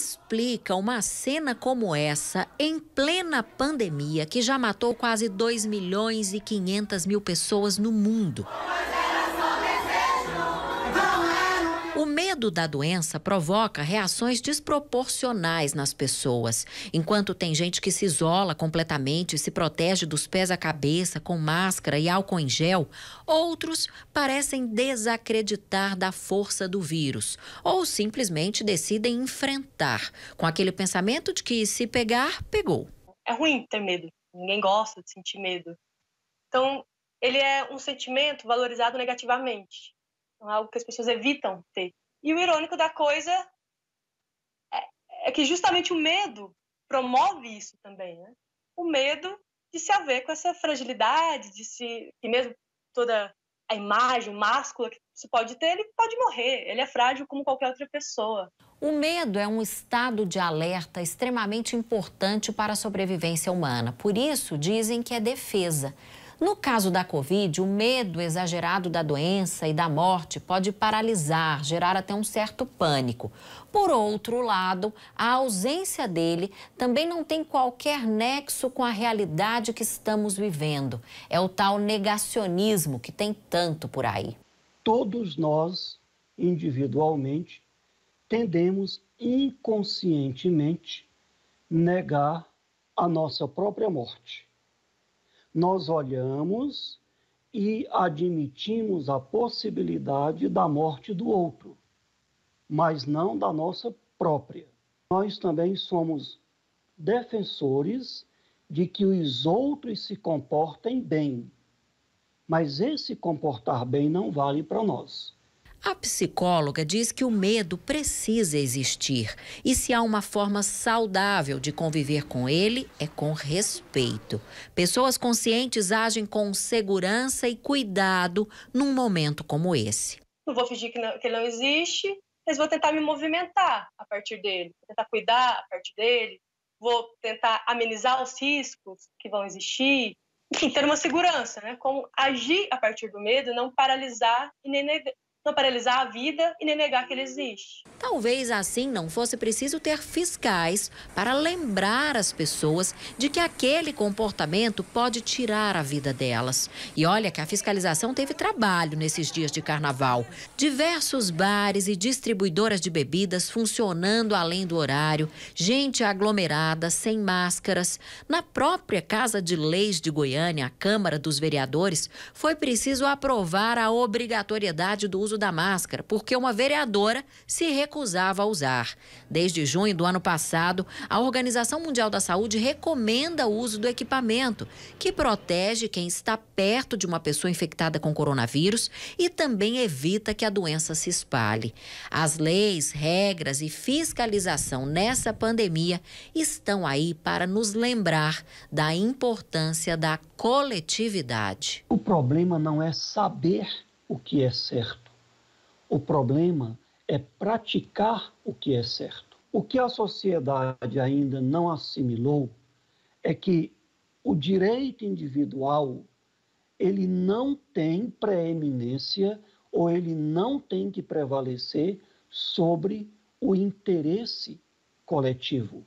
explica uma cena como essa em plena pandemia que já matou quase 2 milhões e 500 mil pessoas no mundo? medo da doença provoca reações desproporcionais nas pessoas. Enquanto tem gente que se isola completamente, e se protege dos pés à cabeça com máscara e álcool em gel, outros parecem desacreditar da força do vírus ou simplesmente decidem enfrentar com aquele pensamento de que se pegar, pegou. É ruim ter medo. Ninguém gosta de sentir medo. Então, ele é um sentimento valorizado negativamente. Então, é algo que as pessoas evitam ter. E o irônico da coisa é, é que justamente o medo promove isso também, né? O medo de se haver com essa fragilidade, de se que mesmo toda a imagem máscula que se pode ter, ele pode morrer, ele é frágil como qualquer outra pessoa. O medo é um estado de alerta extremamente importante para a sobrevivência humana. Por isso, dizem que é defesa. No caso da Covid, o medo exagerado da doença e da morte pode paralisar, gerar até um certo pânico. Por outro lado, a ausência dele também não tem qualquer nexo com a realidade que estamos vivendo. É o tal negacionismo que tem tanto por aí. Todos nós, individualmente, tendemos inconscientemente negar a nossa própria morte nós olhamos e admitimos a possibilidade da morte do outro, mas não da nossa própria. Nós também somos defensores de que os outros se comportem bem, mas esse comportar bem não vale para nós. A psicóloga diz que o medo precisa existir e se há uma forma saudável de conviver com ele é com respeito. Pessoas conscientes agem com segurança e cuidado num momento como esse. Não vou fingir que, não, que ele não existe, mas vou tentar me movimentar a partir dele, vou tentar cuidar a partir dele, vou tentar amenizar os riscos que vão existir, enfim, ter uma segurança, né? Como agir a partir do medo, não paralisar e nem não paralisar a vida e nem negar que ele existe. Talvez assim não fosse preciso ter fiscais para lembrar as pessoas de que aquele comportamento pode tirar a vida delas. E olha que a fiscalização teve trabalho nesses dias de carnaval. Diversos bares e distribuidoras de bebidas funcionando além do horário, gente aglomerada, sem máscaras. Na própria Casa de Leis de Goiânia, a Câmara dos Vereadores, foi preciso aprovar a obrigatoriedade do uso uso da máscara porque uma vereadora se recusava a usar. Desde junho do ano passado, a Organização Mundial da Saúde recomenda o uso do equipamento, que protege quem está perto de uma pessoa infectada com coronavírus e também evita que a doença se espalhe. As leis, regras e fiscalização nessa pandemia estão aí para nos lembrar da importância da coletividade. O problema não é saber o que é certo. O problema é praticar o que é certo. O que a sociedade ainda não assimilou é que o direito individual ele não tem preeminência ou ele não tem que prevalecer sobre o interesse coletivo.